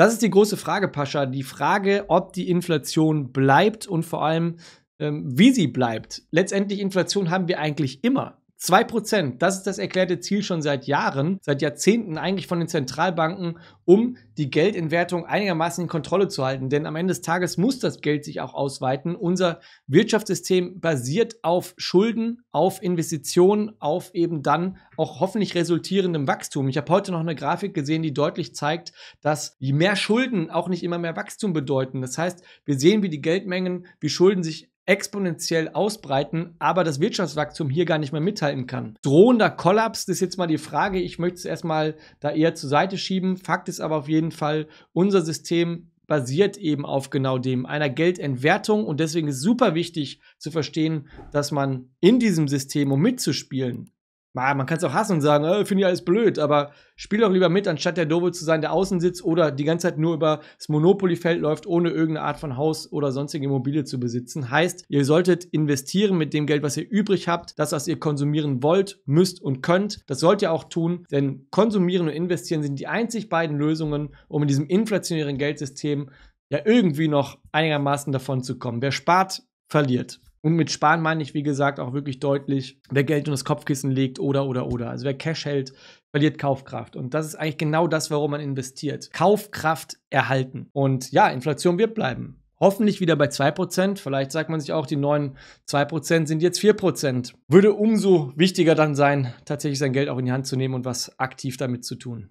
Das ist die große Frage, Pascha. Die Frage, ob die Inflation bleibt und vor allem, ähm, wie sie bleibt. Letztendlich Inflation haben wir eigentlich immer. Zwei Prozent, das ist das erklärte Ziel schon seit Jahren, seit Jahrzehnten eigentlich von den Zentralbanken, um die Geldentwertung einigermaßen in Kontrolle zu halten. Denn am Ende des Tages muss das Geld sich auch ausweiten. Unser Wirtschaftssystem basiert auf Schulden, auf Investitionen, auf eben dann auch hoffentlich resultierendem Wachstum. Ich habe heute noch eine Grafik gesehen, die deutlich zeigt, dass je mehr Schulden auch nicht immer mehr Wachstum bedeuten. Das heißt, wir sehen, wie die Geldmengen, wie Schulden sich exponentiell ausbreiten, aber das Wirtschaftswachstum hier gar nicht mehr mithalten kann. Drohender Kollaps, das ist jetzt mal die Frage. Ich möchte es erstmal da eher zur Seite schieben. Fakt ist aber auf jeden Fall, unser System basiert eben auf genau dem, einer Geldentwertung. Und deswegen ist super wichtig zu verstehen, dass man in diesem System, um mitzuspielen, man kann es auch hassen und sagen, äh, finde ich alles blöd, aber spiel doch lieber mit, anstatt der Dobe zu sein, der außen sitzt oder die ganze Zeit nur über das Monopoly-Feld läuft, ohne irgendeine Art von Haus oder sonstige Immobilie zu besitzen. Heißt, ihr solltet investieren mit dem Geld, was ihr übrig habt, das, was ihr konsumieren wollt, müsst und könnt. Das sollt ihr auch tun, denn konsumieren und investieren sind die einzig beiden Lösungen, um in diesem inflationären Geldsystem ja irgendwie noch einigermaßen davon zu kommen. Wer spart, verliert. Und mit sparen meine ich, wie gesagt, auch wirklich deutlich, wer Geld in das Kopfkissen legt oder, oder, oder. Also wer Cash hält, verliert Kaufkraft. Und das ist eigentlich genau das, warum man investiert. Kaufkraft erhalten. Und ja, Inflation wird bleiben. Hoffentlich wieder bei 2%. Vielleicht sagt man sich auch, die neuen 2% sind jetzt 4%. Würde umso wichtiger dann sein, tatsächlich sein Geld auch in die Hand zu nehmen und was aktiv damit zu tun.